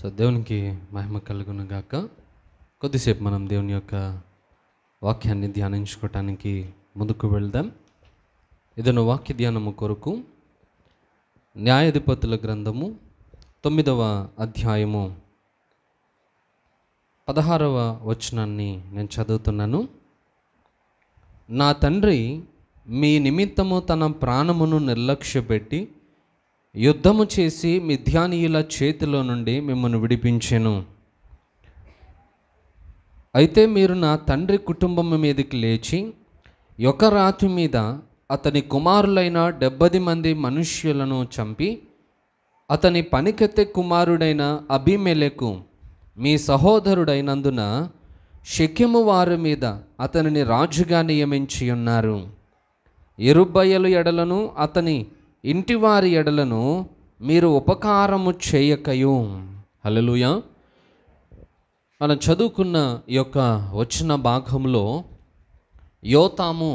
so దేవునికి మహిమ కలుగును గాక కొద్దిసేపు మనం దేవుని యొక్క వాక్యాన్ని ధ్యానించుకోవటానికి ముందుకు వెళ్దాం ఏదైనా వాక్య ధ్యానము కొరకు న్యాయాధిపతుల గ్రంథము తొమ్మిదవ అధ్యాయము పదహారవ వచనాన్ని నేను చదువుతున్నాను నా తండ్రి మీ నిమిత్తము తన ప్రాణమును నిర్లక్ష్యపెట్టి యుద్ధము చేసి మిథ్యానీయుల చేతిలో నుండి మిమ్మల్ని విడిపించెను అయితే మీరు నా తండ్రి కుటుంబం మీదకి లేచి ఒక రాతి మీద అతని కుమారులైన డెబ్బది మంది మనుష్యులను చంపి అతని పనికెత్తే కుమారుడైన అభిమెలకు మీ సహోదరుడైనందున శక్యము వారి మీద అతనిని రాజుగా నియమించి ఉన్నారు ఎరుబయలు ఎడలను అతని ఇంటివారి ఎడలను మీరు ఉపకారము చేయకయు హలలుయ మనం చదువుకున్న యొక్క వచ్చిన భాగంలో యోతాము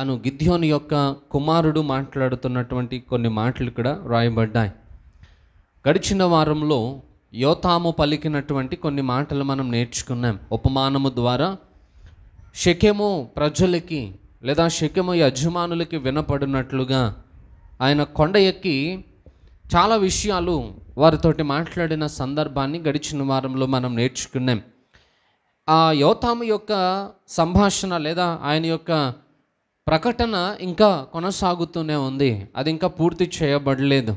అను గిద్యోని యొక్క కుమారుడు మాట్లాడుతున్నటువంటి కొన్ని మాటలు ఇక్కడ వ్రాయబడ్డాయి గడిచిన వారంలో యోతాము పలికినటువంటి కొన్ని మాటలు మనం నేర్చుకున్నాం ఉపమానము ద్వారా శకెము ప్రజలకి లేదా శకెము యజమానులకి వినపడినట్లుగా ఆయన కొండ ఎక్కి చాలా విషయాలు వారితోటి మాట్లాడిన సందర్భాన్ని గడిచిన వారంలో మనం నేర్చుకున్నాం ఆ యోతాము యొక్క సంభాషణ లేదా ఆయన యొక్క ప్రకటన ఇంకా కొనసాగుతూనే ఉంది అది ఇంకా పూర్తి చేయబడలేదు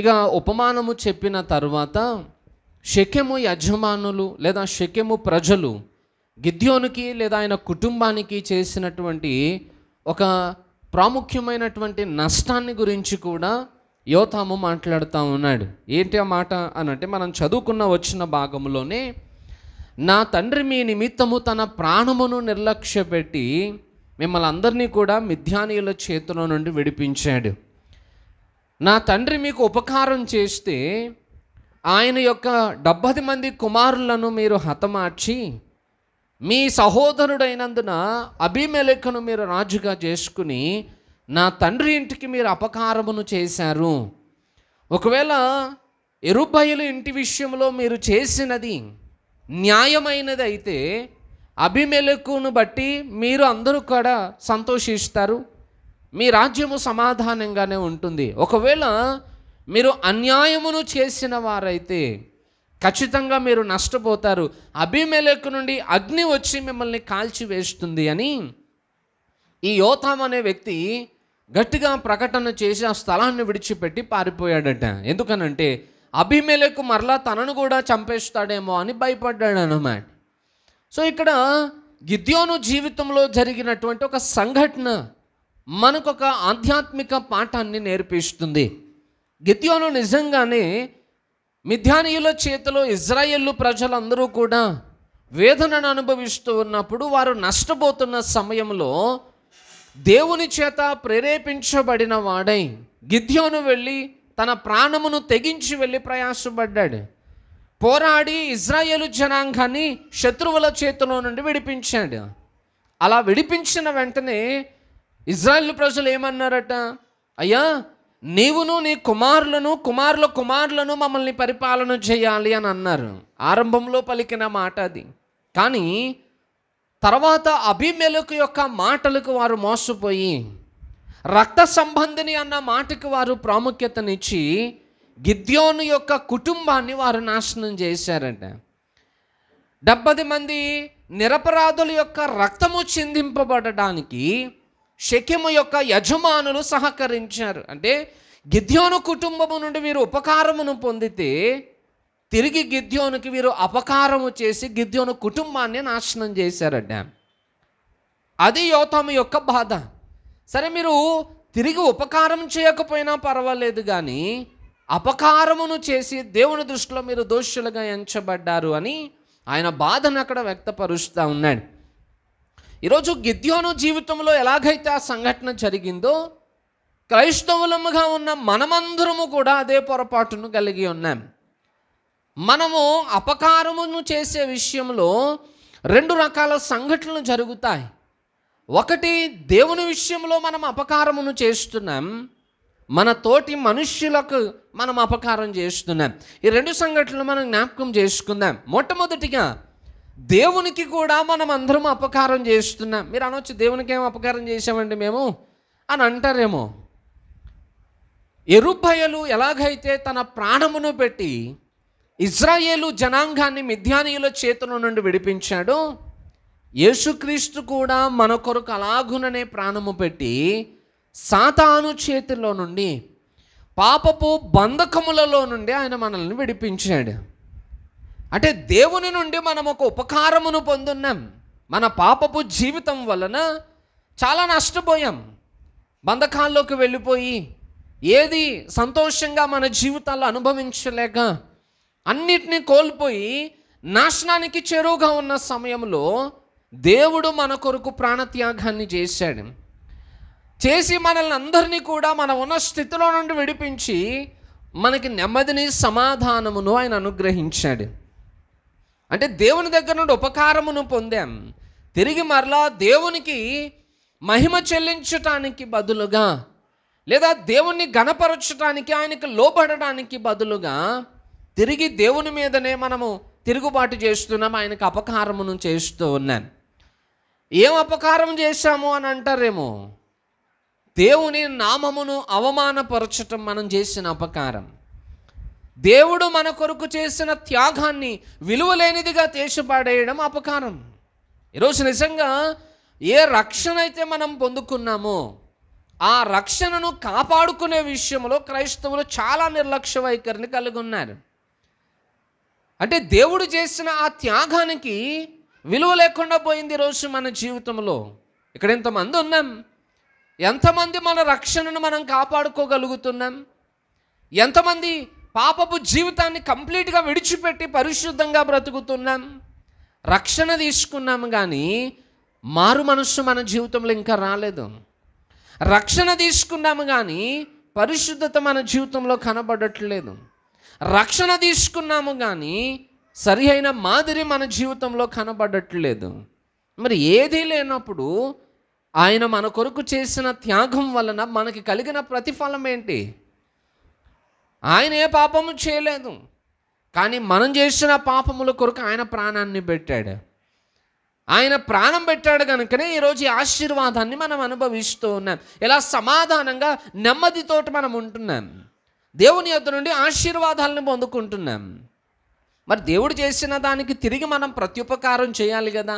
ఇక ఉపమానము చెప్పిన తర్వాత శక్యము యజమానులు లేదా షకెము ప్రజలు గిద్యోనికి లేదా ఆయన కుటుంబానికి చేసినటువంటి ఒక ప్రాముఖ్యమైనటువంటి నష్టాన్ని గురించి కూడా యోతాము మాట్లాడుతూ ఉన్నాడు ఏంటి ఆ మాట అనంటే మనం చదువుకున్న వచ్చిన భాగంలోనే నా తండ్రి మీ నిమిత్తము తన ప్రాణమును నిర్లక్ష్యపెట్టి మిమ్మల్ని అందరినీ కూడా మిథ్యానీయుల చేతిలో నుండి విడిపించాడు నా తండ్రి మీకు ఉపకారం చేస్తే ఆయన యొక్క డెబ్బది మంది కుమారులను మీరు హతమార్చి మీ సహోదరుడైనందున అభిమెలకును మీరు రాజుగా చేసుకుని నా తండ్రి ఇంటికి మీరు అపకారమును చేశారు ఒకవేళ ఎరుబయల ఇంటి విషయంలో మీరు చేసినది న్యాయమైనది అయితే అభిమెలకును బట్టి మీరు అందరూ కూడా సంతోషిస్తారు మీ రాజ్యము సమాధానంగానే ఉంటుంది ఒకవేళ మీరు అన్యాయమును చేసిన వారైతే ఖచ్చితంగా మీరు నష్టపోతారు అభిమేలకు నుండి అగ్ని వచ్చి మిమ్మల్ని కాల్చివేస్తుంది అని ఈ యోతాం అనే వ్యక్తి గట్టిగా ప్రకటన చేసి ఆ స్థలాన్ని విడిచిపెట్టి పారిపోయాడట ఎందుకనంటే అభిమేలకు మరలా తనను కూడా చంపేస్తాడేమో అని భయపడ్డాడు అనమాట సో ఇక్కడ గిద్యోను జీవితంలో జరిగినటువంటి ఒక సంఘటన మనకొక ఆధ్యాత్మిక పాఠాన్ని నేర్పిస్తుంది గిద్యోను నిజంగానే మిథ్యానీయుల చేతిలో ఇజ్రాయేల్ ప్రజలందరూ కూడా వేదనను అనుభవిస్తూ ఉన్నప్పుడు వారు నష్టపోతున్న సమయంలో దేవుని చేత ప్రేరేపించబడిన వాడై గిద్యోను వెళ్ళి తన ప్రాణమును తెగించి వెళ్ళి ప్రయాసపడ్డాడు పోరాడి ఇజ్రాయేలు జనాంగాన్ని శత్రువుల చేతిలో నుండి విడిపించాడు అలా విడిపించిన వెంటనే ఇజ్రాయెల్ ప్రజలు ఏమన్నారట అయ్యా నీవును నీ కుమారులను కుమారుల కుమారులను మమ్మల్ని పరిపాలన చేయాలి అని అన్నారు ఆరంభంలో పలికిన మాట అది కానీ తర్వాత అభిమేలకు యొక్క మాటలకు వారు మోసపోయి రక్త సంబంధిని అన్న మాటకు వారు ప్రాముఖ్యతనిచ్చి గిద్యోను యొక్క కుటుంబాన్ని వారు నాశనం చేశారట డెబ్బది మంది నిరపరాధుల యొక్క రక్తము చిందింపబడటానికి శకిము యొక్క యజమానులు సహకరించారు అంటే గిద్యోను కుటుంబము నుండి వీరు ఉపకారమును పొందితే తిరిగి గిద్యోనికి వీరు అపకారము చేసి గిద్యోను కుటుంబాన్ని నాశనం చేశారట అది యోతము యొక్క బాధ సరే మీరు తిరిగి ఉపకారం చేయకపోయినా పర్వాలేదు కానీ అపకారమును చేసి దేవుని దృష్టిలో మీరు దోషులుగా ఎంచబడ్డారు అని ఆయన బాధను అక్కడ వ్యక్తపరుస్తూ ఉన్నాడు ఈరోజు గిద్యోను జీవితంలో ఎలాగైతే ఆ సంఘటన జరిగిందో క్రైస్తవులముగా ఉన్న మనమందరము కూడా అదే పొరపాటును కలిగి ఉన్నాం మనము అపకారమును చేసే విషయంలో రెండు రకాల సంఘటనలు జరుగుతాయి ఒకటి దేవుని విషయంలో మనం అపకారమును చేస్తున్నాం మన తోటి మనుష్యులకు మనం అపకారం చేస్తున్నాం ఈ రెండు సంఘటనలు మనం జ్ఞాపకం చేసుకుందాం మొట్టమొదటిగా దేవునికి కూడా మనం అందరం అపకారం చేస్తున్నాం మీరు అనొచ్చు దేవునికి ఏం అపకారం చేసామండి మేము అని అంటారేమో ఎరుబయలు ఎలాగైతే తన ప్రాణమును పెట్టి ఇజ్రాయేలు జనాంగాన్ని మిథ్యానీయుల చేతుల నుండి విడిపించాడో యేసుక్రీస్తు కూడా మన కొరకు అలాగుననే ప్రాణము పెట్టి సాతాను చేతిలో నుండి పాపపు బంధకములలో నుండి ఆయన మనల్ని విడిపించాడు అంటే దేవుని నుండి మనం ఒక ఉపకారమును పొందున్నాం మన పాపపు జీవితం వలన చాలా నష్టపోయాం బంధకాల్లోకి వెళ్ళిపోయి ఏది సంతోషంగా మన జీవితాల్లో అనుభవించలేక అన్నిటినీ కోల్పోయి నాశనానికి చెరువుగా ఉన్న సమయంలో దేవుడు మన కొరకు ప్రాణత్యాగాన్ని చేశాడు చేసి మనల్ని అందరినీ కూడా మన ఉన్న స్థితిలో నుండి విడిపించి మనకి నెమ్మదిని సమాధానమును ఆయన అనుగ్రహించాడు అంటే దేవుని దగ్గర నుండి ఉపకారమును పొందాం తిరిగి మరలా దేవునికి మహిమ చెల్లించటానికి బదులుగా లేదా దేవుణ్ణి గణపరచడానికి ఆయనకు లోబడడానికి బదులుగా తిరిగి దేవుని మీదనే మనము తిరుగుబాటు చేస్తున్నాం ఆయనకు అపకారమును చేస్తూ ఉన్నాను ఏం అపకారం చేశాము అని అంటారేమో దేవుని నామమును అవమానపరచటం మనం చేసిన అపకారం దేవుడు మన కొరకు చేసిన త్యాగాన్ని విలువలేనిదిగా తేసిపాడేయడం అపకారం ఈరోజు నిజంగా ఏ రక్షణ అయితే మనం పొందుకున్నామో ఆ రక్షణను కాపాడుకునే విషయంలో క్రైస్తవులు చాలా నిర్లక్ష్య వైఖరిని కలిగి ఉన్నారు అంటే దేవుడు చేసిన ఆ త్యాగానికి విలువ లేకుండా పోయింది రోజు మన జీవితంలో ఇక్కడ ఇంతమంది ఉన్నాం ఎంతమంది మన రక్షణను మనం కాపాడుకోగలుగుతున్నాం ఎంతమంది పాపపు జీవితాన్ని కంప్లీట్గా విడిచిపెట్టి పరిశుద్ధంగా బ్రతుకుతున్నాం రక్షణ తీసుకున్నాము కానీ మారు మనస్సు మన జీవితంలో ఇంకా రాలేదు రక్షణ తీసుకున్నాము కానీ పరిశుద్ధత మన జీవితంలో కనబడట్లేదు రక్షణ తీసుకున్నాము కానీ సరిహైన మాదిరి మన జీవితంలో కనబడట్లేదు మరి ఏదీ లేనప్పుడు ఆయన మన కొరకు చేసిన త్యాగం వలన మనకి కలిగిన ప్రతిఫలం ఏంటి ఆయన ఏ పాపము చేయలేదు కానీ మనం చేసిన పాపముల కొరకు ఆయన ప్రాణాన్ని పెట్టాడు ఆయన ప్రాణం పెట్టాడు కనుకనే ఈరోజు ఈ ఆశీర్వాదాన్ని మనం అనుభవిస్తూ ఉన్నాం ఇలా సమాధానంగా నెమ్మదితో మనం ఉంటున్నాం దేవుని యొక్క నుండి ఆశీర్వాదాలను పొందుకుంటున్నాం మరి దేవుడు చేసిన దానికి తిరిగి మనం ప్రత్యుపకారం చేయాలి కదా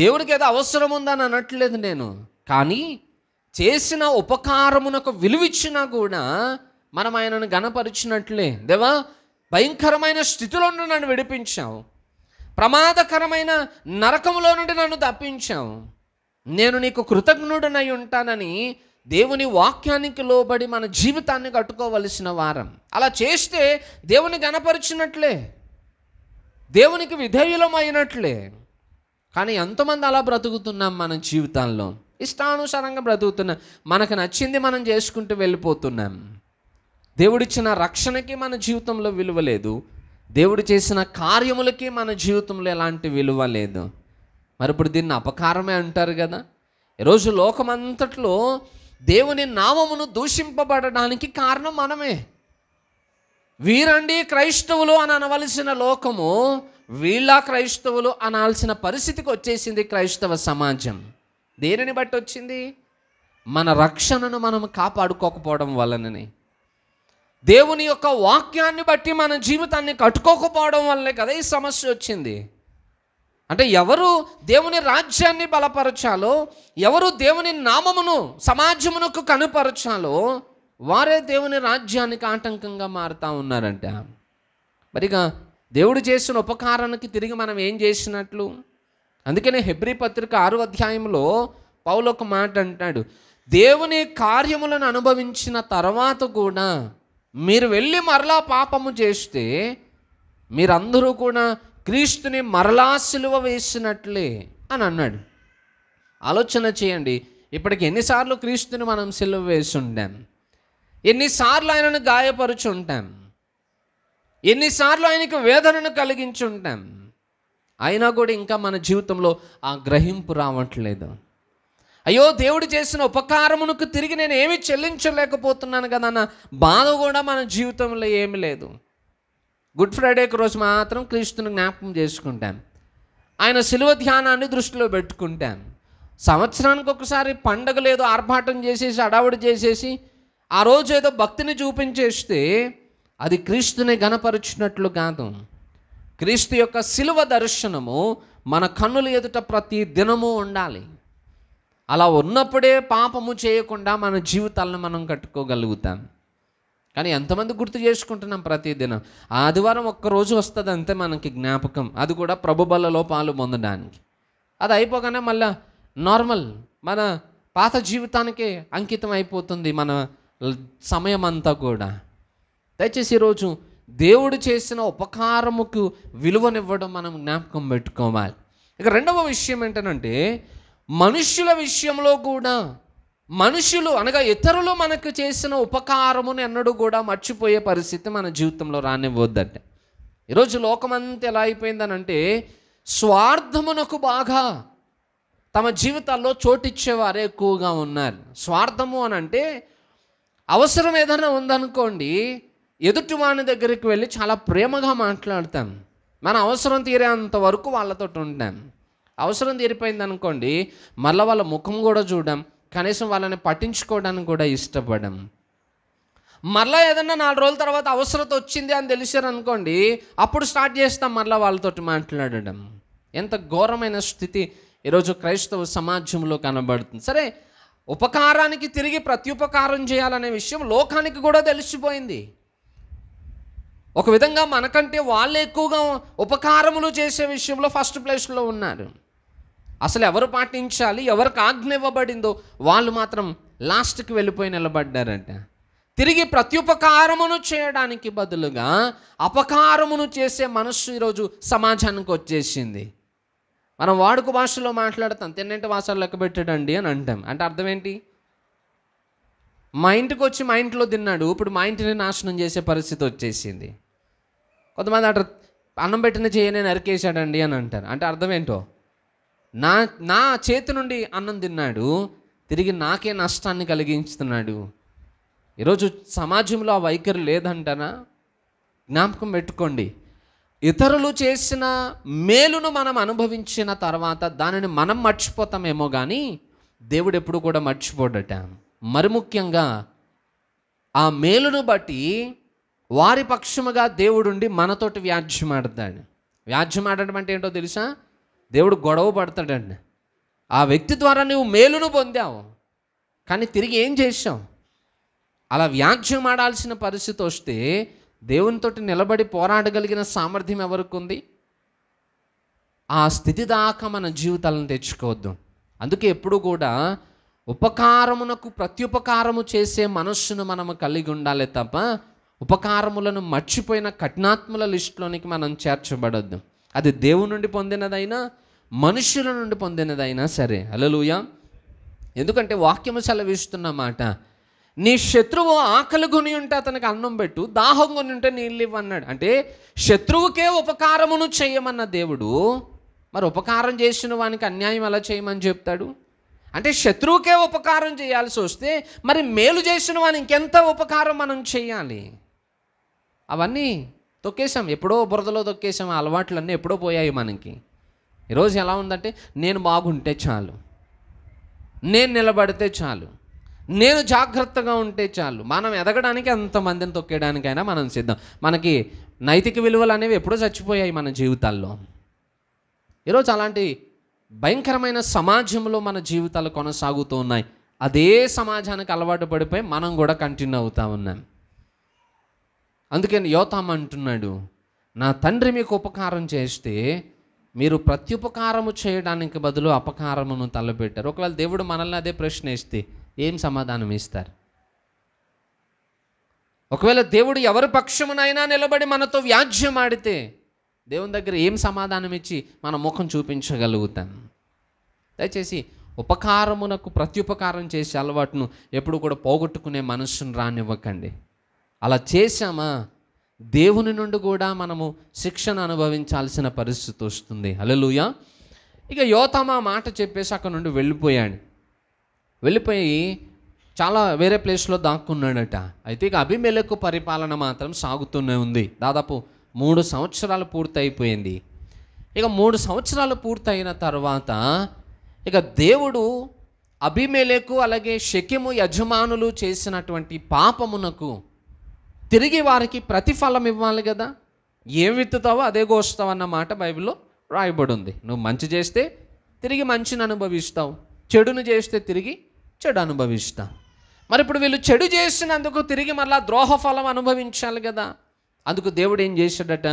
దేవుడికి ఏదో అవసరం ఉందని అనట్లేదు నేను కానీ చేసిన ఉపకారమునకు విలువిచ్చినా కూడా మనం ఆయనను గణపరిచినట్లే దేవా భయంకరమైన స్థితిలో నన్ను విడిపించావు ప్రమాదకరమైన నరకంలో నుండి నన్ను తప్పించావు నేను నీకు కృతజ్ఞుడనై ఉంటానని దేవుని వాక్యానికి లోబడి మన జీవితాన్ని కట్టుకోవలసిన వారం అలా చేస్తే దేవుని గనపరిచినట్లే దేవునికి విధేయులమైనట్లే కానీ ఎంతమంది అలా బ్రతుకుతున్నాం మన జీవితాల్లో ఇష్టానుసారంగా బ్రతుకుతున్నాం మనకు నచ్చింది మనం చేసుకుంటూ వెళ్ళిపోతున్నాం దేవుడిచ్చిన రక్షణకి మన జీవితంలో విలువ లేదు దేవుడు చేసిన కార్యములకి మన జీవితంలో ఎలాంటి విలువ లేదు మరి ఇప్పుడు దీన్ని అపకారమే అంటారు కదా ఈరోజు లోకమంతట్లో దేవుని నామమును దూషింపబడడానికి కారణం మనమే వీరండి క్రైస్తవులు అని అనవలసిన లోకము వీళ్ళ క్రైస్తవులు అనాల్సిన పరిస్థితికి వచ్చేసింది క్రైస్తవ సమాజం దేనిని బట్టి వచ్చింది మన రక్షణను మనం కాపాడుకోకపోవడం వలననే దేవుని యొక్క వాక్యాన్ని బట్టి మన జీవితాన్ని కట్టుకోకపోవడం వల్లే కదా ఈ సమస్య వచ్చింది అంటే ఎవరు దేవుని రాజ్యాన్ని బలపరచాలో ఎవరు దేవుని నామమును సమాజమునకు కనుపరచాలో వారే దేవుని రాజ్యానికి ఆటంకంగా మారుతూ ఉన్నారంట మరిగా దేవుడు చేసిన ఉపకారానికి తిరిగి మనం ఏం చేసినట్లు అందుకనే హెబ్రి పత్రిక ఆరు అధ్యాయంలో పౌలు ఒక మాట అంటాడు దేవుని కార్యములను అనుభవించిన తర్వాత కూడా మీరు వెళ్ళి మరలా పాపము చేస్తే మీరందరూ కూడా క్రీస్తుని మరలా సిలువ వేసినట్లే అని అన్నాడు ఆలోచన చేయండి ఇప్పటికి ఎన్నిసార్లు క్రీస్తుని మనం సిలువ వేసి ఉంటాం ఎన్నిసార్లు ఆయనను గాయపరుచు ఉంటాం ఎన్నిసార్లు ఆయనకు వేదనను కలిగించి ఉంటాం అయినా కూడా ఇంకా మన జీవితంలో ఆ గ్రహింపు రావట్లేదు అయ్యో దేవుడు చేసిన ఉపకారమునకు తిరిగి నేను ఏమి చెల్లించలేకపోతున్నాను కదా అన్న బాధ కూడా మన జీవితంలో ఏమి లేదు గుడ్ ఫ్రైడేకి రోజు మాత్రం క్రీస్తుని జ్ఞాపకం చేసుకుంటాను ఆయన శిలువ ధ్యానాన్ని దృష్టిలో పెట్టుకుంటాను సంవత్సరానికి ఒకసారి పండగ లేదో ఆర్భాటం చేసేసి అడావుడి చేసేసి ఆ రోజు ఏదో భక్తిని చూపించేస్తే అది క్రీస్తుని గనపరుచినట్లు కాదు క్రీస్తు యొక్క శిలువ దర్శనము మన కన్నుల ఎదుట ప్రతి దినము ఉండాలి అలా ఉన్నప్పుడే పాపము చేయకుండా మన జీవితాలను మనం కట్టుకోగలుగుతాం కానీ ఎంతమంది గుర్తు చేసుకుంటున్నాం ప్రతిదినం ఆదివారం ఒక్కరోజు వస్తుంది అంతే మనకి జ్ఞాపకం అది కూడా ప్రభుబలలో పాలు పొందడానికి అది అయిపోగానే మళ్ళా నార్మల్ మన పాత జీవితానికే అంకితం అయిపోతుంది మన సమయం అంతా కూడా దయచేసి ఈరోజు దేవుడు చేసిన ఉపకారముకు విలువనివ్వడం మనం జ్ఞాపకం పెట్టుకోవాలి ఇక రెండవ విషయం ఏంటంటే మనుష్యుల విషయంలో కూడా మనుషులు అనగా ఇతరులు మనకు చేసిన ఉపకారమును ఎన్నడూ కూడా మర్చిపోయే పరిస్థితి మన జీవితంలో రానివ్వద్దంటే ఈరోజు లోకమంతా ఎలా అయిపోయిందనంటే స్వార్థమునకు బాగా తమ జీవితాల్లో చోటిచ్చేవారే ఎక్కువగా ఉన్నారు స్వార్థము అని అంటే అవసరం ఏదైనా ఉందనుకోండి ఎదుటి వాని దగ్గరికి వెళ్ళి చాలా ప్రేమగా మాట్లాడతాను మన అవసరం తీరేంత వరకు వాళ్ళతో ఉంటాను అవసరం తీరిపోయింది అనుకోండి మళ్ళీ వాళ్ళ ముఖం కూడా చూడడం కనీసం వాళ్ళని పట్టించుకోవడానికి కూడా ఇష్టపడడం మళ్ళీ ఏదన్నా నాలుగు రోజుల తర్వాత అవసరత వచ్చింది అని తెలిసారనుకోండి అప్పుడు స్టార్ట్ చేస్తాం మళ్ళీ వాళ్ళతోటి మాట్లాడడం ఎంత ఘోరమైన స్థితి ఈరోజు క్రైస్తవ సమాజంలో కనబడుతుంది సరే ఉపకారానికి తిరిగి ప్రత్యుపకారం చేయాలనే విషయం లోకానికి కూడా తెలిసిపోయింది ఒక విధంగా మనకంటే వాళ్ళు ఎక్కువగా ఉపకారములు చేసే విషయంలో ఫస్ట్ ప్లేస్లో ఉన్నారు అసలు ఎవరు పాటించాలి ఎవరికి ఆజ్ఞ ఇవ్వబడిందో వాళ్ళు మాత్రం లాస్ట్కి వెళ్ళిపోయి నిలబడ్డారంట తిరిగి ప్రత్యుపకారమును చేయడానికి బదులుగా అపకారమును చేసే మనస్సు ఈరోజు సమాజానికి వచ్చేసింది మనం వాడుక భాషలో మాట్లాడతాం తిన్నంటి వాసాలు లెక్క పెట్టడండి అని అంటాం అంటే అర్థం ఏంటి మా ఇంటికి వచ్చి మా ఇంట్లో తిన్నాడు ఇప్పుడు మా ఇంటిని నాశనం చేసే పరిస్థితి వచ్చేసింది కొంతమంది అటు అన్నం పెట్టిన చేయనే నరికేశాడండి అని అంటారు అంటే అర్థం ఏంటో నా నా చేతి నుండి అన్నం తిన్నాడు తిరిగి నాకే నష్టాన్ని కలిగించుతున్నాడు ఈరోజు సమాజంలో ఆ వైఖరి లేదంటనా జ్ఞాపకం పెట్టుకోండి ఇతరులు చేసిన మేలును మనం అనుభవించిన తర్వాత దానిని మనం మర్చిపోతామేమో కానీ దేవుడు ఎప్పుడు కూడా మర్చిపోడట మరి ముఖ్యంగా ఆ మేలును బట్టి వారి పక్షముగా దేవుడుండి మనతోటి వ్యాజ్యమాడతాడు వ్యాజ్యమాడటం అంటే ఏంటో తెలుసా దేవుడు గొడవ పడతాడండి ఆ వ్యక్తి ద్వారా నువ్వు మేలును పొందావు కానీ తిరిగి ఏం చేసావు అలా వ్యాఖ్యం ఆడాల్సిన పరిస్థితి వస్తే దేవునితోటి నిలబడి పోరాడగలిగిన సామర్థ్యం ఎవరికి ఉంది ఆ స్థితి దాకా మన జీవితాలను తెచ్చుకోవద్దు అందుకే ఎప్పుడు కూడా ఉపకారమునకు ప్రత్యుపకారము చేసే మనస్సును మనము కలిగి ఉండాలి తప్ప ఉపకారములను మర్చిపోయిన కఠినాత్మల లిస్టులోనికి మనం చేర్చబడద్దు అది దేవుని నుండి పొందినదైనా మనుషుల నుండి పొందినదైనా సరే అలలుయ ఎందుకంటే వాక్యము సెలవిస్తున్న మాట నీ శత్రువు ఆకలి కొని ఉంటే అతనికి అన్నం పెట్టు దాహం కొని ఉంటే నీళ్ళు ఇవ్వన్నాడు అంటే శత్రువుకే ఉపకారమును చేయమన్న దేవుడు మరి ఉపకారం చేసిన వానికి అన్యాయం ఎలా చేయమని చెప్తాడు అంటే శత్రువుకే ఉపకారం చేయాల్సి వస్తే మరి మేలు చేసిన వానికి ఎంత ఉపకారం మనం చేయాలి అవన్నీ తొక్కేసాం ఎప్పుడో బురదలో తొక్కేసాం ఆ అలవాట్లన్నీ ఎప్పుడో పోయాయి మనకి ఈరోజు ఎలా ఉందంటే నేను బాగుంటే చాలు నేను నిలబడితే చాలు నేను జాగ్రత్తగా ఉంటే చాలు మనం ఎదగడానికి ఎంతమందిని తొక్కేయడానికైనా మనం సిద్ధం మనకి నైతిక విలువలు అనేవి ఎప్పుడో చచ్చిపోయాయి మన జీవితాల్లో ఈరోజు అలాంటి భయంకరమైన సమాజంలో మన జీవితాలు కొనసాగుతూ ఉన్నాయి అదే సమాజానికి అలవాటు పడిపోయి మనం కూడా కంటిన్యూ అవుతా ఉన్నాం అందుకని యోతామ అంటున్నాడు నా తండ్రి మీకు ఉపకారం చేస్తే మీరు ప్రత్యుపకారము చేయడానికి బదులు అపకారమును తలపెట్టారు ఒకవేళ దేవుడు మనల్ని అదే ప్రశ్న ఇస్తే ఏం సమాధానం ఇస్తారు ఒకవేళ దేవుడు ఎవరి పక్షమునైనా నిలబడి మనతో వ్యాజ్యం ఆడితే దేవుని దగ్గర ఏం సమాధానం ఇచ్చి మన ముఖం చూపించగలుగుతాను దయచేసి ఉపకారమునకు ప్రత్యుపకారం చేసే అలవాటును ఎప్పుడు కూడా పోగొట్టుకునే మనస్సును రానివ్వకండి అలా చేశామా దేవుని నుండి కూడా మనము శిక్షణ అనుభవించాల్సిన పరిస్థితి వస్తుంది అలలుయ ఇక యోతమా మాట చెప్పేసి అక్కడ నుండి వెళ్ళిపోయాడు వెళ్ళిపోయి చాలా వేరే ప్లేస్లో దాక్కున్నాడట అయితే ఇక అభిమేలకు పరిపాలన మాత్రం సాగుతూనే ఉంది దాదాపు మూడు సంవత్సరాలు పూర్తయిపోయింది ఇక మూడు సంవత్సరాలు పూర్తయిన తర్వాత ఇక దేవుడు అభిమేలకు అలాగే శకిము యజమానులు చేసినటువంటి పాపమునకు తిరిగి వారికి ప్రతిఫలం ఇవ్వాలి కదా ఏం విత్తుతావో అదే కోస్తావు అన్నమాట బైబిల్లో రాయబడి ఉంది నువ్వు మంచి చేస్తే తిరిగి మంచిని అనుభవిస్తావు చెడును చేస్తే తిరిగి చెడు అనుభవిస్తావు మరి ఇప్పుడు వీళ్ళు చెడు చేసినందుకు తిరిగి మళ్ళా ద్రోహ ఫలం అనుభవించాలి కదా అందుకు దేవుడు ఏం చేశాడట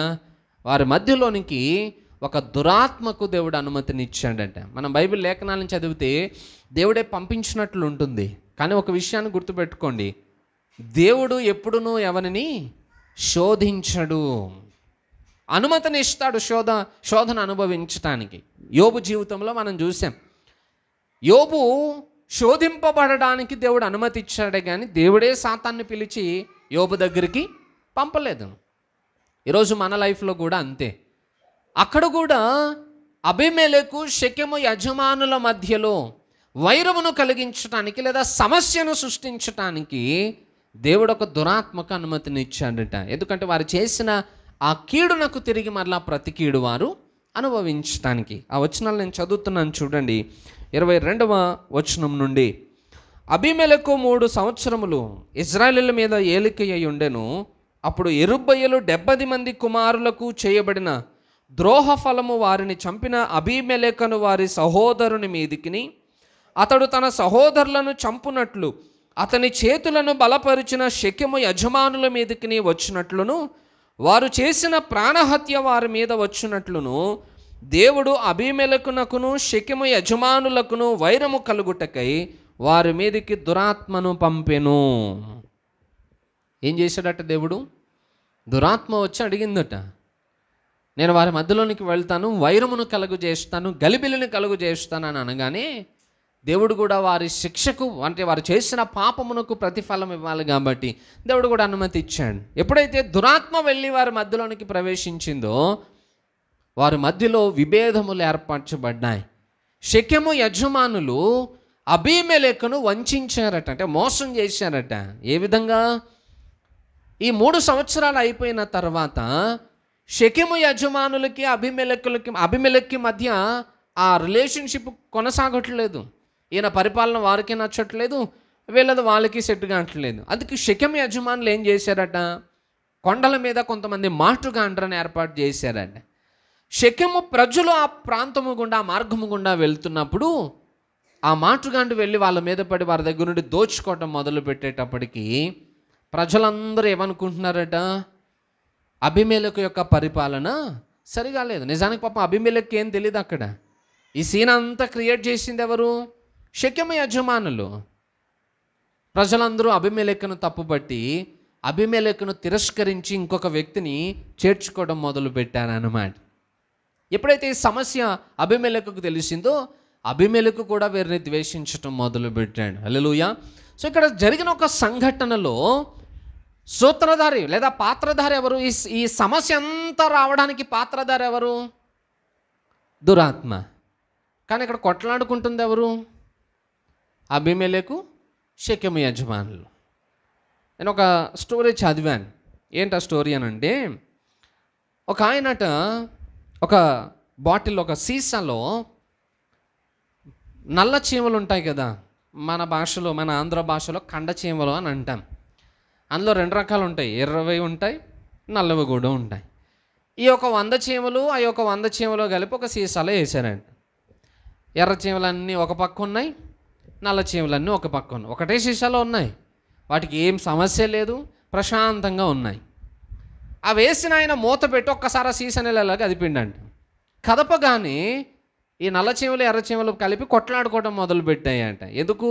వారి మధ్యలోనికి ఒక దురాత్మకు దేవుడు అనుమతినిచ్చాడట మనం బైబిల్ లేఖనాలను చదివితే దేవుడే పంపించినట్లు ఉంటుంది కానీ ఒక విషయాన్ని గుర్తుపెట్టుకోండి దేవుడు ఎప్పుడునూ ఎవరిని శోధించడు అనుమతిని ఇస్తాడు శోధ శోధన అనుభవించటానికి యోబు జీవితంలో మనం చూసాం యోబు శోధింపబడడానికి దేవుడు అనుమతి ఇచ్చాడే కానీ దేవుడే సాతాన్ని పిలిచి యోబు దగ్గరికి పంపలేదు ఈరోజు మన లైఫ్లో కూడా అంతే అక్కడ కూడా అభిమేలకు శక్యము యజమానుల మధ్యలో వైరమును కలిగించటానికి లేదా సమస్యను సృష్టించటానికి దేవుడు ఒక దురాత్మక అనుమతిని ఇచ్చాడట ఎందుకంటే వారు చేసిన ఆ కీడునకు తిరిగి మరలా ప్రతి కీడు వారు అనుభవించడానికి ఆ వచనాలు నేను చదువుతున్నాను చూడండి ఇరవై రెండవ వచనం నుండి అభిమేలకు మూడు సంవత్సరములు ఇజ్రాయెల్ మీద ఏలిక ఉండెను అప్పుడు ఎరుబ్బయ్యలు డెబ్బది మంది కుమారులకు చేయబడిన ద్రోహ ఫలము వారిని చంపిన అభిమేలకను వారి సహోదరుని మీదికిని అతడు తన సహోదరులను చంపునట్లు అతని చేతులను బలపరిచిన శక్యము యజమానుల మీదకి వచ్చినట్లును వారు చేసిన ప్రాణహత్య వారి మీద వచ్చినట్లును దేవుడు అభిమెలకునకును శక్యము యజమానులకును వైరము కలుగుటకై వారి మీదకి దురాత్మను పంపెను ఏం చేశాడట దేవుడు దురాత్మ వచ్చి అడిగిందట నేను వారి మధ్యలోనికి వెళ్తాను వైరమును కలుగు చేస్తాను గలిబిలిని కలుగు చేస్తాను అని అనగానే దేవుడు కూడా వారి శిక్షకు అంటే వారు చేసిన పాపమునకు ప్రతిఫలం ఇవ్వాలి కాబట్టి దేవుడు కూడా అనుమతి ఇచ్చాడు ఎప్పుడైతే దురాత్మ వెళ్ళి వారి మధ్యలోనికి ప్రవేశించిందో వారి మధ్యలో విభేదములు ఏర్పరచబడ్డాయి శక్యము యజమానులు అభిమేలేఖను వంచారట అంటే మోసం చేశారట ఏ విధంగా ఈ మూడు సంవత్సరాలు అయిపోయిన తర్వాత శకిము యజమానులకి అభిమెలకులకి అభిమెలక్కి మధ్య ఆ రిలేషన్షిప్ కొనసాగట్లేదు ఈయన పరిపాలన వారికి నచ్చట్లేదు వీళ్ళది వాళ్ళకి సెట్ కావట్లేదు అందుకే శకం యజమానులు ఏం చేశారట కొండల మీద కొంతమంది మాటుగాండ్రని ఏర్పాటు చేశారట శకము ప్రజలు ఆ ప్రాంతము గుండా మార్గము గుండా వెళ్తున్నప్పుడు ఆ మాటుగాండు వెళ్ళి వాళ్ళ మీద పడి వారి దగ్గర నుండి దోచుకోవటం మొదలు పెట్టేటప్పటికి ప్రజలందరూ ఏమనుకుంటున్నారట అభిమేలకు యొక్క పరిపాలన సరిగా లేదు నిజానికి పాపం అభిమేలకు ఏం తెలియదు అక్కడ ఈ సీన్ అంతా క్రియేట్ చేసింది ఎవరు షకెమ యజమానులు ప్రజలందరూ అభిమేలెక్కను తప్పుపట్టి అభిమేలెక్కను తిరస్కరించి ఇంకొక వ్యక్తిని చేర్చుకోవడం మొదలుపెట్టారన్నమాట ఎప్పుడైతే ఈ సమస్య అభిమేలకు తెలిసిందో అభిమేలకు కూడా వీరిని ద్వేషించడం మొదలుపెట్టాడు అల్లెలుయ సో ఇక్కడ జరిగిన ఒక సంఘటనలో సూత్రధారి లేదా పాత్రధారి ఎవరు ఈ ఈ సమస్య అంతా రావడానికి పాత్రధారి ఎవరు దురాత్మ కానీ ఇక్కడ కొట్లాడుకుంటుంది ఎవరు అభిమేలకు షెకెము యజమానులు నేను ఒక స్టోరీ చదివాను ఏంటి ఆ స్టోరీ అని అంటే ఒక ఆయనట ఒక బాటిల్ ఒక సీసాలో నల్ల చీమలు ఉంటాయి కదా మన భాషలో మన ఆంధ్ర భాషలో కండ చీమలు అని అంటాం అందులో రెండు రకాలు ఉంటాయి ఇరవై ఉంటాయి నల్లవి కూడా ఉంటాయి ఈ యొక్క వంద చీమలు ఆ యొక్క వంద చీమలో కలిపి ఒక సీసాలో వేసారండి ఎర్ర చీమలన్నీ ఒక పక్క ఉన్నాయి నల్ల చీమలన్నీ ఒక పక్కన ఒకటే సీసాలో ఉన్నాయి వాటికి ఏం సమస్య లేదు ప్రశాంతంగా ఉన్నాయి ఆ వేసిన ఆయన మూత పెట్టి ఒక్కసారి ఆ నెలలాగా అదిపిండండి కదపగానే ఈ నల్లచీమలు ఎర్రచీమలు కలిపి కొట్లాడుకోవడం పెట్టాయట ఎందుకు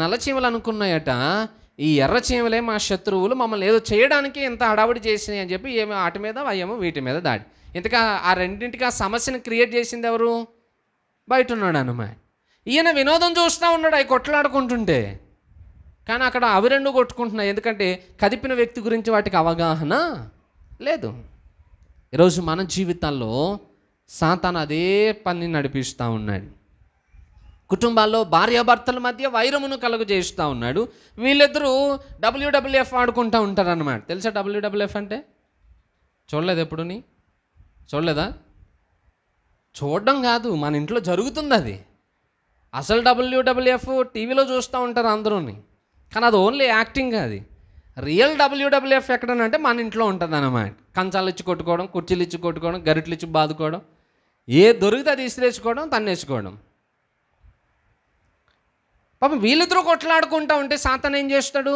నల్లచీమలు అనుకున్నాయట ఈ ఎర్రచీమలే మా శత్రువులు మమ్మల్ని ఏదో చేయడానికి ఇంత హడావుడి చేసినాయి అని చెప్పి ఏమో వాటి మీద అయ్యేమో వీటి మీద దాడి ఇంతగా ఆ రెండింటికి ఆ సమస్యను క్రియేట్ చేసింది ఎవరు బయట ఉన్నాడు అనమాట ఈయన వినోదం చూస్తూ ఉన్నాడు అవి కొట్లాడుకుంటుంటే కానీ అక్కడ అవి రెండు కొట్టుకుంటున్నాయి ఎందుకంటే కదిపిన వ్యక్తి గురించి వాటికి అవగాహన లేదు ఈరోజు మన జీవితాల్లో సాతాన్ అదే పని నడిపిస్తూ ఉన్నాడు కుటుంబాల్లో భార్యాభర్తల మధ్య వైరమును కలుగు చేస్తూ ఉన్నాడు వీళ్ళిద్దరూ డబ్ల్యూడబ్ల్యూఎఫ్ ఆడుకుంటూ ఉంటారన్నమాట తెలుసా డబ్ల్యూడబ్ల్యూఎఫ్ అంటే చూడలేదు ఎప్పుడుని చూడలేదా చూడడం కాదు మన ఇంట్లో జరుగుతుంది అది అసలు డబ్ల్యూడబ్ల్యూఎఫ్ టీవీలో చూస్తూ ఉంటారు అందరూని కానీ అది ఓన్లీ యాక్టింగ్ అది రియల్ డబ్ల్యూడబ్ల్యూఎఫ్ ఎక్కడనంటే మన ఇంట్లో ఉంటుంది అన్నమాట కంచాలు ఇచ్చి కొట్టుకోవడం కుర్చీలు ఇచ్చి కొట్టుకోవడం గరిట్లు ఇచ్చి బాదుకోవడం ఏ దొరికితే అది ఇసిరేసుకోవడం తన్నేసుకోవడం పాపం వీళ్ళిద్దరూ కొట్లాడుకుంటా ఉంటే సాతన్ ఏం చేస్తాడు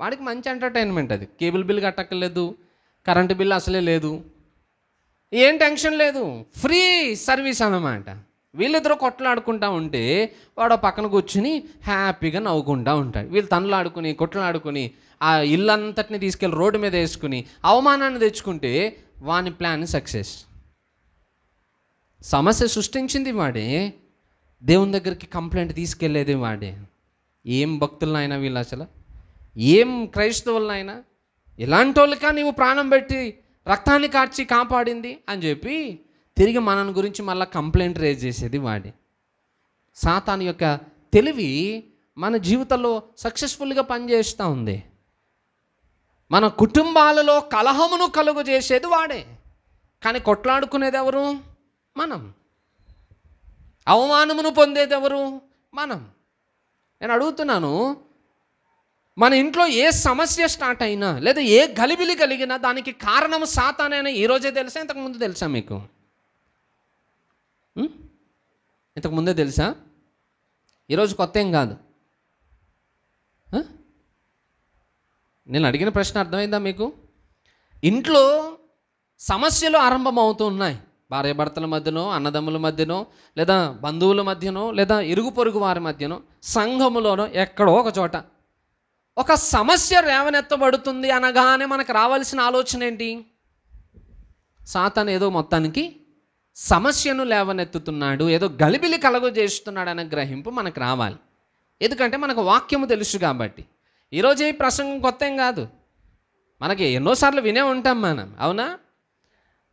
వాడికి మంచి ఎంటర్టైన్మెంట్ అది కేబుల్ బిల్ కట్టక్కర్లేదు కరెంటు బిల్ అసలే లేదు ఏం టెన్షన్ లేదు ఫ్రీ సర్వీస్ అన్నమాట వీళ్ళిద్దరూ కొట్లాడుకుంటా ఉంటే వాడు పక్కన కూర్చుని హ్యాపీగా నవ్వుకుంటూ ఉంటాడు వీళ్ళు తనలాడుకుని కొట్లాడుకుని ఆ ఇల్లంతటిని తీసుకెళ్ళి రోడ్డు మీద వేసుకుని అవమానాన్ని తెచ్చుకుంటే వాని ప్లాన్ సక్సెస్ సమస్య సృష్టించింది వాడే దేవుని దగ్గరికి కంప్లైంట్ తీసుకెళ్ళేది వాడే ఏం భక్తులనైనా వీళ్ళు అసలు ఏం క్రైస్తవులనైనా ఇలాంటి వాళ్ళకా నీవు ప్రాణం పెట్టి రక్తాన్ని కార్చి కాపాడింది అని చెప్పి తిరిగి మనని గురించి మళ్ళీ కంప్లైంట్ రేజ్ చేసేది వాడే సాతాన్ యొక్క తెలివి మన జీవితంలో సక్సెస్ఫుల్గా పనిచేస్తూ ఉంది మన కుటుంబాలలో కలహమును కలుగు చేసేది వాడే కానీ కొట్లాడుకునేది ఎవరు మనం అవమానమును పొందేది ఎవరు మనం నేను అడుగుతున్నాను మన ఇంట్లో ఏ సమస్య స్టార్ట్ అయినా లేదా ఏ గలిబిలి కలిగినా దానికి కారణం సాతానైనా ఈరోజే తెలుసా ఇంతకుముందు తెలుసా మీకు ఇంతకుముందే తెలుసా ఈరోజు కొత్త ఏం కాదు నేను అడిగిన ప్రశ్న అర్థమైందా మీకు ఇంట్లో సమస్యలు ఆరంభమవుతూ ఉన్నాయి భార్యాభర్తల మధ్యనో అన్నదమ్ముల మధ్యనో లేదా బంధువుల మధ్యనో లేదా ఇరుగు పొరుగు వారి మధ్యనో సంఘములోనో ఎక్కడో ఒక చోట ఒక సమస్య రేవనెత్తబడుతుంది అనగానే మనకు రావాల్సిన ఆలోచన ఏంటి సాతాన్ ఏదో మొత్తానికి సమస్యను లేవనెత్తుతున్నాడు ఏదో గలిబిలి చేస్తున్నాడు అనే గ్రహింపు మనకు రావాలి ఎందుకంటే మనకు వాక్యము తెలుసు కాబట్టి ఈరోజు ఈ ప్రసంగం కొత్త ఏం కాదు మనకి ఎన్నోసార్లు వినే ఉంటాం మనం అవునా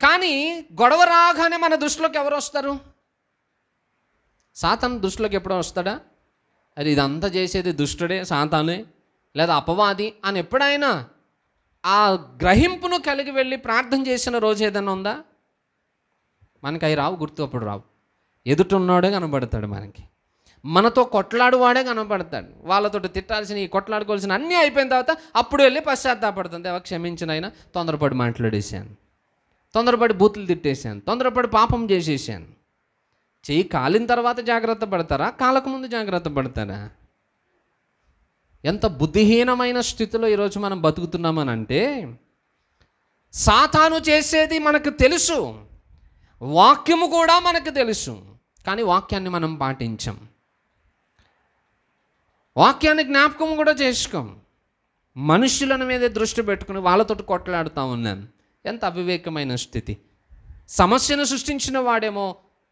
కానీ గొడవ రాగానే మన దృష్టిలోకి ఎవరు వస్తారు సాతాను దృష్టిలోకి ఎప్పుడో వస్తాడా అది ఇదంతా చేసేది దుష్టుడే సాతానే లేదా అపవాది అని ఎప్పుడైనా ఆ గ్రహింపును కలిగి వెళ్ళి ప్రార్థన చేసిన రోజు ఏదైనా ఉందా మనకి అవి రావు గుర్తు అప్పుడు రావు ఎదుటిన్నాడే కనబడతాడు మనకి మనతో కొట్లాడువాడే కనబడతాడు వాళ్ళతో తిట్టాల్సిన ఈ కొట్లాడుకోవాల్సిన అన్నీ అయిపోయిన తర్వాత అప్పుడు వెళ్ళి పశ్చాత్తాపడుతుంది దేవా క్షమించిన అయినా తొందరపడి మాట్లాడేశాను తొందరపడి బూతులు తిట్టేశాను తొందరపడి పాపం చేసేసాను చెయ్యి కాలిన తర్వాత జాగ్రత్త పడతారా కాలకు ముందు జాగ్రత్త పడతారా ఎంత బుద్ధిహీనమైన స్థితిలో ఈరోజు మనం బతుకుతున్నామని అంటే సాతాను చేసేది మనకు తెలుసు వాక్యము కూడా మనకు తెలుసు కానీ వాక్యాన్ని మనం పాటించం వాక్యాన్ని జ్ఞాపకం కూడా చేసుకోం మనుషులను మీదే దృష్టి పెట్టుకుని వాళ్ళతో కొట్లాడుతూ ఉన్నాను ఎంత అవివేకమైన స్థితి సమస్యను సృష్టించిన వాడేమో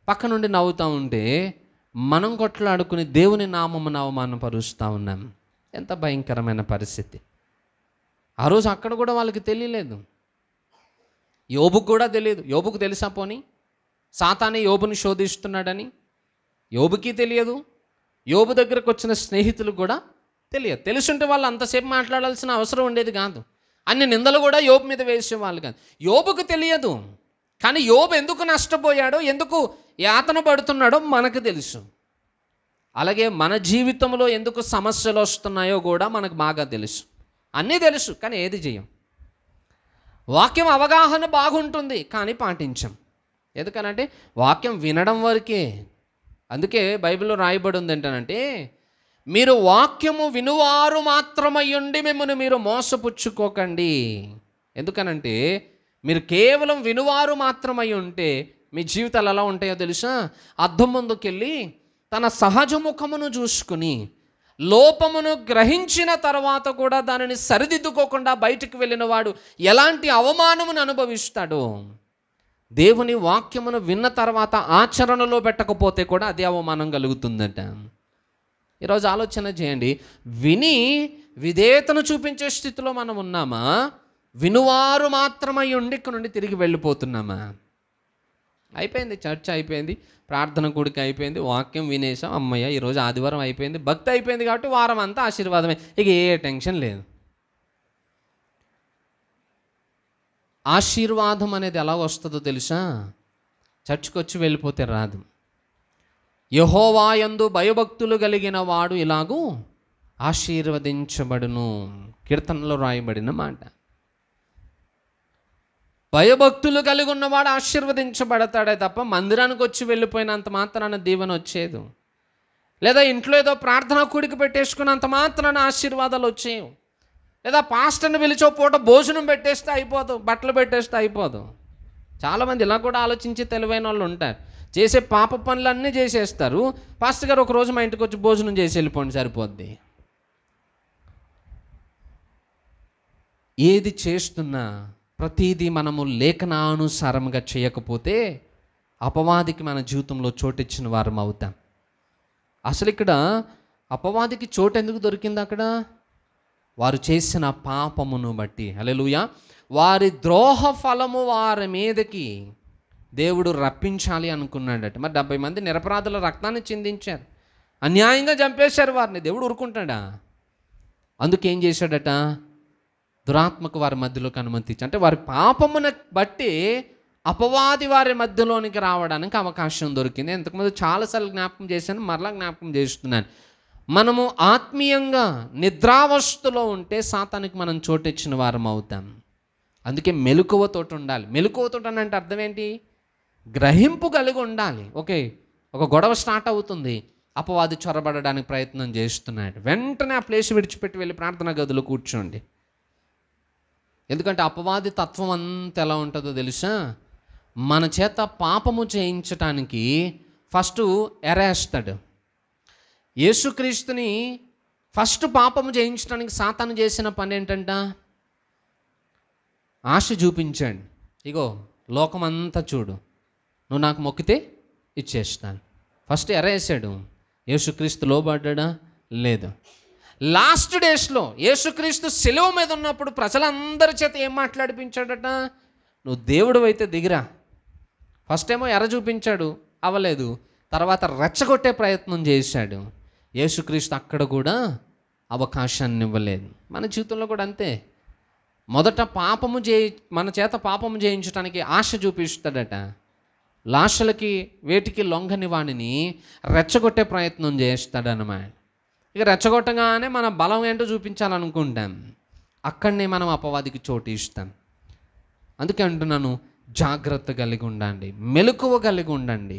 పక్క నుండి నవ్వుతూ ఉంటే మనం కొట్లాడుకుని దేవుని నవమాన అవమానపరుస్తూ ఉన్నాం ఎంత భయంకరమైన పరిస్థితి ఆ రోజు అక్కడ కూడా వాళ్ళకి తెలియలేదు యోబుకు కూడా తెలియదు యోబుకు తెలుసా పోనీ సాతానే యోబుని శోధిస్తున్నాడని యోబుకి తెలియదు యోబు దగ్గరకు వచ్చిన స్నేహితులు కూడా తెలియదు తెలుసుంటే వాళ్ళు అంతసేపు మాట్లాడాల్సిన అవసరం ఉండేది కాదు అన్ని నిందలు కూడా యోబు మీద వేసేవాళ్ళు కాదు యోబుకు తెలియదు కానీ యోబు ఎందుకు నష్టపోయాడో ఎందుకు యాతన పడుతున్నాడో మనకు తెలుసు అలాగే మన జీవితంలో ఎందుకు సమస్యలు వస్తున్నాయో కూడా మనకు బాగా తెలుసు అన్నీ తెలుసు కానీ ఏది చేయం వాక్యం అవగాహన బాగుంటుంది కానీ పాటించాం ఎందుకనంటే వాక్యం వినడం వరకే అందుకే బైబిల్లో రాయబడి ఉంది ఏంటనంటే మీరు వాక్యము వినువారు మాత్రమై ఉండి మిమ్మల్ని మీరు మోసపుచ్చుకోకండి ఎందుకనంటే మీరు కేవలం వినువారు మాత్రమై ఉంటే మీ జీవితాలు ఎలా ఉంటాయో తెలుసా అద్దం ముందుకెళ్ళి తన సహజ ముఖమును చూసుకుని లోపమును గ్రహించిన తర్వాత కూడా దానిని సరిదిద్దుకోకుండా బయటకు వెళ్ళిన వాడు ఎలాంటి అవమానమును అనుభవిస్తాడు దేవుని వాక్యమును విన్న తర్వాత ఆచరణలో పెట్టకపోతే కూడా అదే అవమానం కలుగుతుందట ఈరోజు ఆలోచన చేయండి విని విధేయతను చూపించే స్థితిలో మనం ఉన్నామా వినువారు మాత్రమై ఉండి ఇక్కడ నుండి తిరిగి వెళ్ళిపోతున్నామా అయిపోయింది చర్చ అయిపోయింది ప్రార్థన కూడిక అయిపోయింది వాక్యం వినేసాం అమ్మయ్య ఈరోజు ఆదివారం అయిపోయింది భక్తి అయిపోయింది కాబట్టి వారం అంతా ఆశీర్వాదమే ఇక ఏ టెన్షన్ లేదు ఆశీర్వాదం అనేది ఎలా వస్తుందో తెలుసా చర్చికొచ్చి వెళ్ళిపోతే రాదు యహోవాయందు భయభక్తులు కలిగిన వాడు ఇలాగూ ఆశీర్వదించబడును కీర్తనలో రాయబడిన మాట భయభక్తులు కలిగి ఉన్నవాడు ఆశీర్వదించబడతాడే తప్ప మందిరానికి వచ్చి వెళ్ళిపోయినంత మాత్రాన దీవెన వచ్చేది లేదా ఇంట్లో ఏదో ప్రార్థనా కూడికి పెట్టేసుకున్నంత మాత్రాన ఆశీర్వాదాలు వచ్చేవి లేదా పాస్టర్ని పిలిచో పూట భోజనం పెట్టేస్తే అయిపోదు బట్టలు పెట్టేస్తే అయిపోదు చాలామంది ఇలా కూడా ఆలోచించి తెలివైన వాళ్ళు ఉంటారు చేసే పాప పనులన్నీ చేసేస్తారు పాస్టర్ గారు ఒకరోజు మా ఇంటికి వచ్చి భోజనం చేసి వెళ్ళిపోండి సరిపోద్ది ఏది చేస్తున్నా ప్రతిదీ మనము లేఖనానుసారంగా చేయకపోతే అపవాదికి మన జీవితంలో చోటిచ్చిన వారం అవుతాం అసలు ఇక్కడ అపవాదికి చోటు ఎందుకు దొరికింది అక్కడ వారు చేసిన పాపమును బట్టి అలెలుయ వారి ద్రోహ ఫలము వారి మీదకి దేవుడు రప్పించాలి అనుకున్నాడట మరి డెబ్బై మంది నిరపరాధుల రక్తాన్ని చిందించారు అన్యాయంగా చంపేశారు వారిని దేవుడు ఊరుకుంటాడా అందుకేం చేశాడట దురాత్మకు వారి మధ్యలోకి అనుమతించి అంటే వారి పాపమున బట్టి అపవాది వారి మధ్యలోనికి రావడానికి అవకాశం దొరికింది ఇంతకుముందు చాలాసార్లు జ్ఞాపకం చేశాను మరలా జ్ఞాపకం చేస్తున్నాను మనము ఆత్మీయంగా నిద్రావస్థలో ఉంటే సాతానికి మనం చోటెచ్చిన వారం అవుతాం అందుకే మెలుకువతో ఉండాలి మెలుకువతో అంటే అర్థం ఏంటి గ్రహింపు కలిగి ఉండాలి ఓకే ఒక గొడవ స్టార్ట్ అవుతుంది అపవాది చొరబడడానికి ప్రయత్నం చేస్తున్నాడు వెంటనే ఆ ప్లేస్ విడిచిపెట్టి వెళ్ళి ప్రార్థనా గదులు కూర్చోండి ఎందుకంటే అపవాది తత్వం అంత ఎలా ఉంటుందో తెలుసా మన చేత పాపము చేయించటానికి ఫస్ట్ ఎరేస్తాడు యేసుక్రీస్తుని ఫస్ట్ పాపం చేయించడానికి సాతాను చేసిన పని ఏంటంట ఆశ చూపించాడు ఇగో లోకమంతా చూడు నువ్వు నాకు మొక్కితే ఇచ్చేస్తాను ఫస్ట్ ఎరేసాడు యేసుక్రీస్తు లోబడ్డా లేదు లాస్ట్ డేస్లో యేసుక్రీస్తు సెలవు మీద ఉన్నప్పుడు ప్రజలందరి చేత ఏం మాట్లాడిపించాడట నువ్వు దేవుడు అయితే దిగిరా ఫస్ట్ ఏమో ఎర చూపించాడు అవ్వలేదు తర్వాత రెచ్చగొట్టే ప్రయత్నం చేశాడు యేసుక్రీస్తు అక్కడ కూడా అవకాశాన్ని ఇవ్వలేదు మన జీవితంలో కూడా అంతే మొదట పాపము చేయి మన చేత పాపము చేయించడానికి ఆశ చూపిస్తాడట లాషలకి వేటికి లొంగని వాడిని రెచ్చగొట్టే ప్రయత్నం చేస్తాడనమాట ఇక రెచ్చగొట్టగానే మన బలం ఏంటో చూపించాలనుకుంటాం అక్కడనే మనం అపవాదికి చోటు ఇస్తాం అందుకే అంటున్నాను జాగ్రత్త కలిగి ఉండండి మెలకువ కలిగి ఉండండి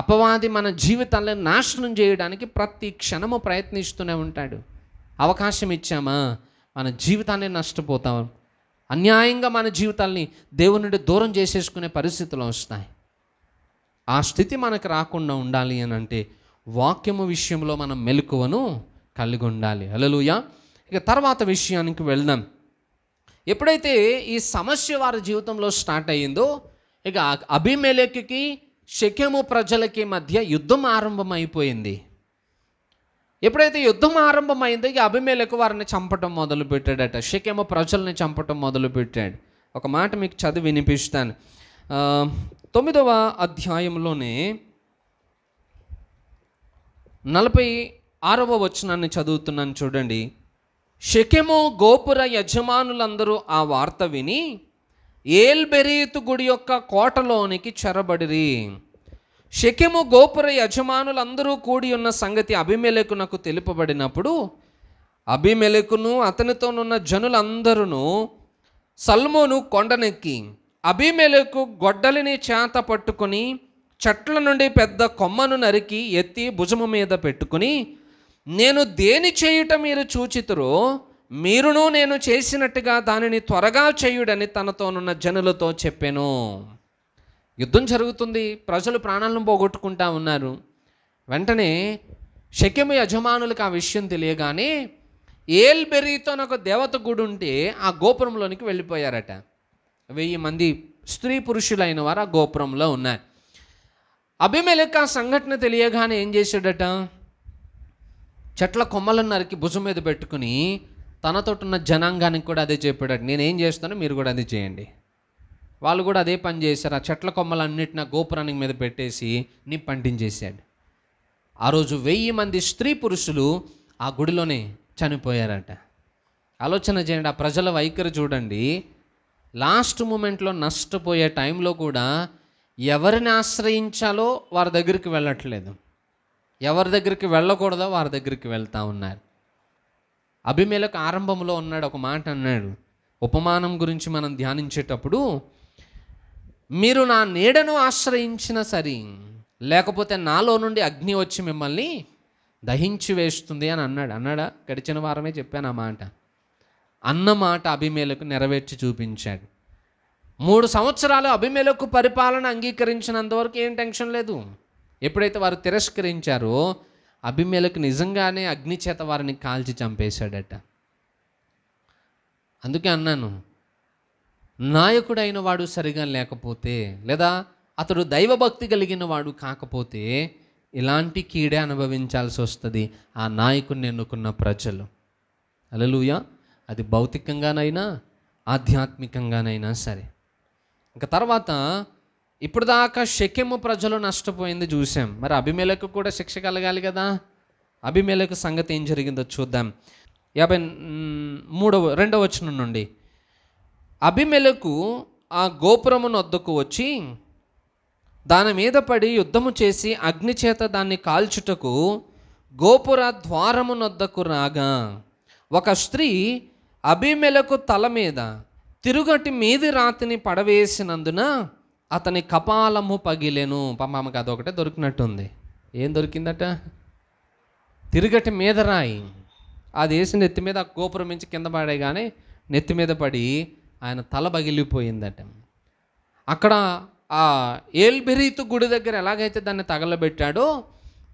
అపవాది మన జీవితాలను నాశనం చేయడానికి ప్రతి క్షణము ప్రయత్నిస్తూనే ఉంటాడు అవకాశం ఇచ్చామా మన జీవితాన్ని నష్టపోతాం అన్యాయంగా మన జీవితాల్ని దేవుని నుండి దూరం చేసేసుకునే పరిస్థితులు వస్తాయి ఆ స్థితి మనకు రాకుండా ఉండాలి అని అంటే వాక్యము విషయంలో మనం మెలకువను కలిగి ఉండాలి అలలుయ ఇక తర్వాత విషయానికి వెళ్దాం ఎప్పుడైతే ఈ సమస్య వారి జీవితంలో స్టార్ట్ అయ్యిందో ఇక అభిమేలకి షకెము ప్రజలకి మధ్య యుద్ధం ఆరంభమైపోయింది ఎప్పుడైతే యుద్ధం ఆరంభమైందో ఈ అభిమేలకు వారిని చంపటం మొదలుపెట్టాడట షకెము ప్రజల్ని చంపటం మొదలుపెట్టాడు ఒక మాట మీకు చదివి వినిపిస్తాను తొమ్మిదవ అధ్యాయంలోనే నలభై ఆరవ వచనాన్ని చదువుతున్నాను చూడండి షకెము గోపుర యజమానులందరూ ఆ వార్త విని ఏల్బెరీతు గుడి యొక్క కోటలోనికి చెరబడిరి షకెము గోపుర యజమానులందరూ కూడి ఉన్న సంగతి అభిమెలకునకు తెలుపబడినప్పుడు అభిమెలకును అతనితోనున్న జనులందరూ సల్మోను కొండనెక్కి అభిమెలకు గొడ్డలిని చేత పట్టుకుని చెట్ల నుండి పెద్ద కొమ్మను నరికి ఎత్తి భుజము మీద పెట్టుకుని నేను దేని చేయుట మీరు చూచితురో మీరును నేను చేసినట్టుగా దానిని త్వరగా చేయుడని తనతోనున్న జనులతో చెప్పాను యుద్ధం జరుగుతుంది ప్రజలు ప్రాణాలను పోగొట్టుకుంటా ఉన్నారు వెంటనే శక్యము యజమానులకు ఆ విషయం తెలియగానే ఏల్బెరీతో ఒక దేవత గుడి ఉంటే ఆ గోపురంలోనికి వెళ్ళిపోయారట వెయ్యి మంది స్త్రీ పురుషులైన వారు ఆ గోపురంలో ఉన్నారు అభిమేలక సంఘటన తెలియగానే ఏం చేశాడట చెట్ల కొమ్మలను నరికి భుజం మీద పెట్టుకుని తనతో ఉన్న జనాంగానికి కూడా అదే చెప్పాడు నేనేం చేస్తానో మీరు కూడా అదే చేయండి వాళ్ళు కూడా అదే పని చేశారు ఆ చెట్ల కొమ్మలన్నిటిన గోపురానికి మీద పెట్టేసి నీ పండించేశాడు ఆ రోజు వెయ్యి మంది స్త్రీ పురుషులు ఆ గుడిలోనే చనిపోయారట ఆలోచన చేయండి ఆ ప్రజల వైఖరి చూడండి లాస్ట్ మూమెంట్లో నష్టపోయే టైంలో కూడా ఎవరిని ఆశ్రయించాలో వారి దగ్గరికి వెళ్ళట్లేదు ఎవరి దగ్గరికి వెళ్ళకూడదో వారి దగ్గరికి వెళ్తూ ఉన్నారు అభిమేలకు ఆరంభంలో ఉన్నాడు ఒక మాట అన్నాడు ఉపమానం గురించి మనం ధ్యానించేటప్పుడు మీరు నా నీడను ఆశ్రయించిన సరే లేకపోతే నాలో నుండి అగ్ని వచ్చి మిమ్మల్ని దహించి వేస్తుంది అని అన్నాడు అన్నాడా గడిచిన వారమే చెప్పాను ఆ మాట అన్నమాట అభిమేలకు నెరవేర్చి చూపించాడు మూడు సంవత్సరాలు అభిమేలకు పరిపాలన అంగీకరించినంతవరకు ఏం టెన్షన్ లేదు ఎప్పుడైతే వారు తిరస్కరించారో అభిమేలకు నిజంగానే అగ్ని చేత వారిని కాల్చి చంపేశాడట అందుకే అన్నాను నాయకుడైన వాడు సరిగా లేకపోతే లేదా అతడు దైవభక్తి కలిగిన వాడు కాకపోతే ఇలాంటి కీడే అనుభవించాల్సి వస్తుంది ఆ నాయకుడిని ఎన్నుకున్న ప్రజలు అలలుయ అది భౌతికంగానైనా ఆధ్యాత్మికంగానైనా సరే ఇంకా తర్వాత ఇప్పుడు దాకా శక్యము ప్రజలు నష్టపోయింది చూసాం మరి అభిమేలకు కూడా శిక్ష కలగాలి కదా అభిమేలకు సంగతి ఏం జరిగిందో చూద్దాం యాభై మూడవ రెండవ వచనం నుండి అభిమేలకు ఆ గోపురమును వద్దకు వచ్చి దాని మీద పడి యుద్ధము చేసి అగ్ని చేత దాన్ని కాల్చుటకు గోపుర వద్దకు రాగా ఒక స్త్రీ అభిమెలకు తల మీద తిరుగటి మీది రాతిని పడవేసినందున అతని కపాలము పగిలేను పమ్మామకి అదొకటే దొరికినట్టుంది ఏం దొరికిందట తిరగటి మీద రాయి అది వేసి నెత్తి మీద గోపురం నుంచి కింద పడే కానీ నెత్తి మీద పడి ఆయన తల పగిలిపోయిందట అక్కడ ఆ ఏల్బెరీతు గుడి దగ్గర ఎలాగైతే దాన్ని తగలబెట్టాడో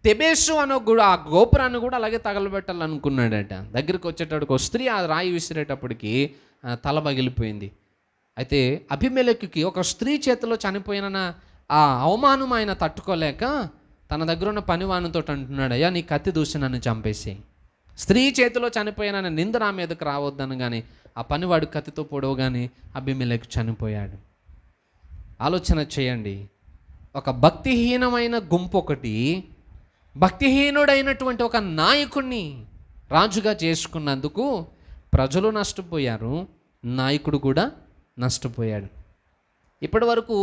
తెబేసు అనే గుడి ఆ గోపురాన్ని కూడా అలాగే తగలబెట్టాలనుకున్నాడట దగ్గరికి వచ్చేటప్పటికి స్త్రీ ఆ రాయి విసిరేటప్పటికి తల పగిలిపోయింది అయితే అభిమేలకుకి ఒక స్త్రీ చేతిలో చనిపోయిన ఆ అవమానం ఆయన తట్టుకోలేక తన దగ్గర ఉన్న పనివానంతో అంటున్నాడు అయ్యా నీ కత్తి దూసి నన్ను చంపేసి స్త్రీ చేతిలో చనిపోయిన నింద నా మీదకు రావద్దని కానీ ఆ పనివాడు కత్తితో కానీ అభిమేలకు చనిపోయాడు ఆలోచన చేయండి ఒక భక్తిహీనమైన గుంపు ఒకటి భక్తిహీనుడైనటువంటి ఒక నాయకుణ్ణి రాజుగా చేసుకున్నందుకు ప్రజలు నష్టపోయారు నాయకుడు కూడా నష్టపోయాడు ఇప్పటి వరకు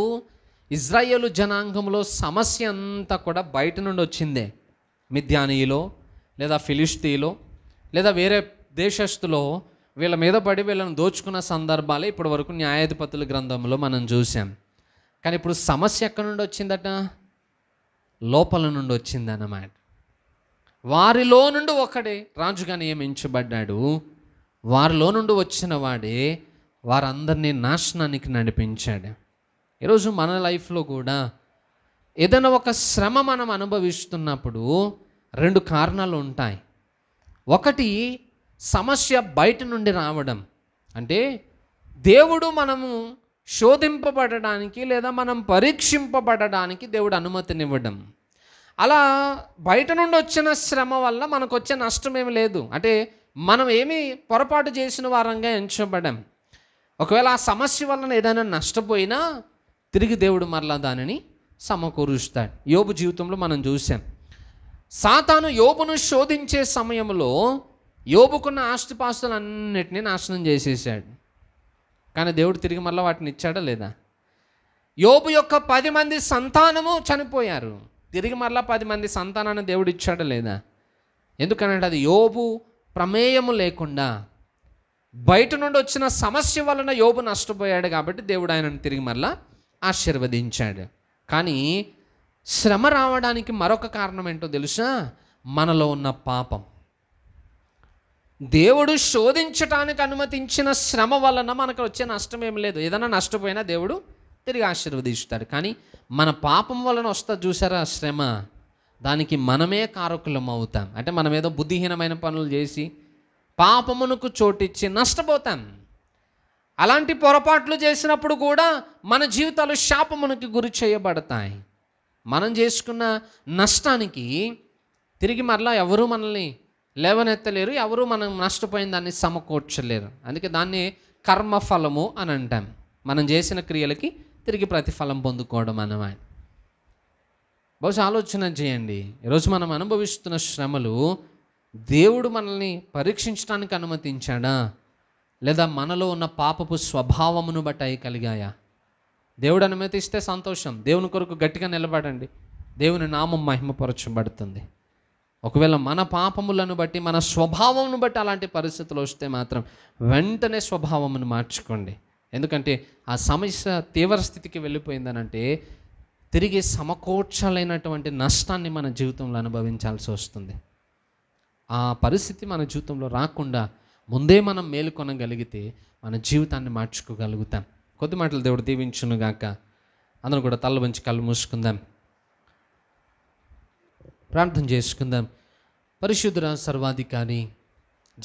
ఇజ్రాయేలు జనాంగంలో సమస్య అంతా కూడా బయట నుండి వచ్చిందే మిద్యానీలో లేదా ఫిలిస్తీలో లేదా వేరే దేశస్తులో వీళ్ళ మీద పడి వీళ్ళని దోచుకున్న సందర్భాలే ఇప్పటి వరకు న్యాయాధిపతుల గ్రంథంలో మనం చూసాం కానీ ఇప్పుడు సమస్య ఎక్కడి నుండి వచ్చిందట లోపల నుండి వచ్చిందన్నమాట వారిలో నుండి ఒకడే రాజుగా నియమించబడ్డాడు వారిలో నుండి వచ్చిన వాడే వారందరినీ నాశనానికి నడిపించాడు ఈరోజు మన లైఫ్లో కూడా ఏదైనా ఒక శ్రమ మనం అనుభవిస్తున్నప్పుడు రెండు కారణాలు ఉంటాయి ఒకటి సమస్య బయట నుండి రావడం అంటే దేవుడు మనము శోధింపబడడానికి లేదా మనం పరీక్షింపబడడానికి దేవుడు అనుమతినివ్వడం అలా బయట నుండి వచ్చిన శ్రమ వల్ల మనకు వచ్చే నష్టం ఏమి లేదు అంటే మనం ఏమి పొరపాటు చేసిన వారంగా ఎంచబడాం ఒకవేళ ఆ సమస్య వలన ఏదైనా నష్టపోయినా తిరిగి దేవుడు మరలా దానిని సమకూరుస్తాడు యోబు జీవితంలో మనం చూసాం సాతాను యోబును శోధించే సమయంలో యోబుకున్న అన్నిటినీ నాశనం చేసేసాడు కానీ దేవుడు తిరిగి మళ్ళీ వాటిని ఇచ్చాడా లేదా యోబు యొక్క పది మంది సంతానము చనిపోయారు తిరిగి మరలా పది మంది సంతానాన్ని దేవుడు ఇచ్చాడా లేదా ఎందుకనంటే అది యోబు ప్రమేయము లేకుండా బయట నుండి వచ్చిన సమస్య వలన యోబు నష్టపోయాడు కాబట్టి దేవుడు ఆయనను తిరిగి మరలా ఆశీర్వదించాడు కానీ శ్రమ రావడానికి మరొక కారణం ఏంటో తెలుసా మనలో ఉన్న పాపం దేవుడు శోధించటానికి అనుమతించిన శ్రమ వలన మనకు వచ్చే నష్టం ఏం లేదు ఏదైనా నష్టపోయినా దేవుడు తిరిగి ఆశీర్వదిస్తాడు కానీ మన పాపం వలన వస్తా చూసారా శ్రమ దానికి మనమే కారకులం అవుతాం అంటే మనం ఏదో బుద్ధిహీనమైన పనులు చేసి పాపమునకు చోటిచ్చి నష్టపోతాం అలాంటి పొరపాట్లు చేసినప్పుడు కూడా మన జీవితాలు శాపమునకి గురి చేయబడతాయి మనం చేసుకున్న నష్టానికి తిరిగి మరలా ఎవరూ మనల్ని లేవనెత్తలేరు ఎవరూ మనం నష్టపోయిన దాన్ని సమకూర్చలేరు అందుకే దాన్ని కర్మఫలము అని అంటాం మనం చేసిన క్రియలకి తిరిగి ప్రతిఫలం పొందుకోవడం అన్నమాట బహుశా ఆలోచన చేయండి ఈరోజు మనం అనుభవిస్తున్న శ్రమలు దేవుడు మనల్ని పరీక్షించడానికి అనుమతించాడా లేదా మనలో ఉన్న పాపపు స్వభావమును బట్టి అవి కలిగాయా దేవుడు అనుమతిస్తే సంతోషం దేవుని కొరకు గట్టిగా నిలబడండి దేవుని నామం మహిమపరచబడుతుంది ఒకవేళ మన పాపములను బట్టి మన స్వభావమును బట్టి అలాంటి పరిస్థితులు వస్తే మాత్రం వెంటనే స్వభావమును మార్చుకోండి ఎందుకంటే ఆ సమస్య తీవ్ర స్థితికి వెళ్ళిపోయిందనంటే తిరిగి సమకూర్చలైనటువంటి నష్టాన్ని మన జీవితంలో అనుభవించాల్సి వస్తుంది ఆ పరిస్థితి మన జీవితంలో రాకుండా ముందే మనం మేలుకొనగలిగితే మన జీవితాన్ని మార్చుకోగలుగుతాం కొద్ది మాటలు దేవుడు దీవించును గాక అందరం కూడా తల్ల వంచి కళ్ళు మూసుకుందాం ప్రార్థన చేసుకుందాం పరిశుద్ధుర సర్వాధికారి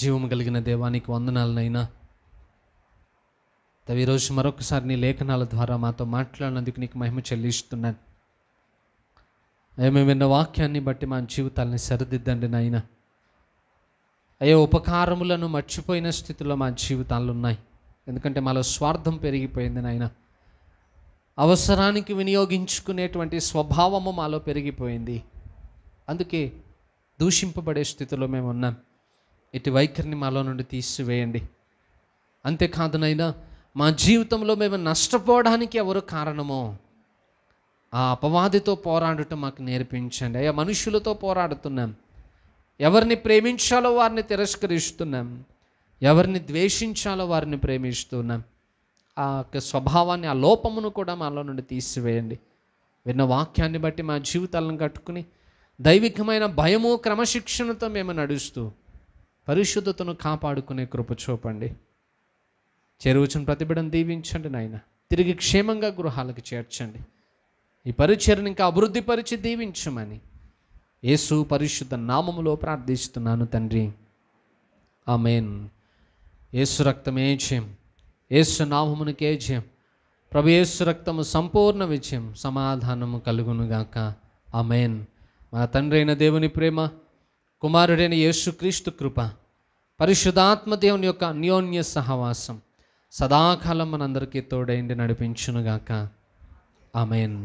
జీవం కలిగిన దేవానికి వందనాలనైనా తవి ఈరోజు మరొకసారి నీ లేఖనాల ద్వారా మాతో మాట్లాడినందుకు నీకు మహిమ చెల్లిస్తున్నాను మేము విన్న వాక్యాన్ని బట్టి మా జీవితాలని సరిదిద్దండి నాయనా అయ్యో ఉపకారములను మర్చిపోయిన స్థితిలో మా జీవితాలు ఉన్నాయి ఎందుకంటే మాలో స్వార్థం పెరిగిపోయింది నాయన అవసరానికి వినియోగించుకునేటువంటి స్వభావము మాలో పెరిగిపోయింది అందుకే దూషింపబడే స్థితిలో మేము ఉన్నాం ఇటు వైఖరిని మాలో నుండి తీసివేయండి అంతేకాదునైనా మా జీవితంలో మేము నష్టపోవడానికి ఎవరు కారణమో ఆ అపవాదితో పోరాడటం మాకు నేర్పించండి అయ్యా మనుషులతో పోరాడుతున్నాం ఎవరిని ప్రేమించాలో వారిని తిరస్కరిస్తున్నాం ఎవరిని ద్వేషించాలో వారిని ప్రేమిస్తున్నాం ఆ యొక్క స్వభావాన్ని ఆ లోపమును కూడా మాలో నుండి తీసివేయండి విన్న వాక్యాన్ని బట్టి మా జీవితాలను కట్టుకుని దైవికమైన భయము క్రమశిక్షణతో మేము నడుస్తూ పరిశుద్ధతను కాపాడుకునే కృప చూపండి చేరువచ్చిన ప్రతిబిడం దీవించండి నాయన తిరిగి క్షేమంగా గృహాలకు చేర్చండి ఈ పరిచయను ఇంకా అభివృద్ధిపరిచి దీవించమని యేసు పరిశుద్ధ నామములో ప్రార్థిస్తున్నాను తండ్రి ఆమెన్ యేసు రక్తమే జయం యేసు నామమునికే జయం ప్రభు యేసు రక్తము సంపూర్ణ విజయం సమాధానము కలుగునుగాక ఆమెన్ మన తండ్రి అయిన దేవుని ప్రేమ కుమారుడైన యేసుక్రీస్తు కృప పరిశుద్ధాత్మ దేవుని యొక్క అన్యోన్య సహవాసం సదాకాలం మనందరికీ తోడైండి నడిపించునుగాక ఆమెన్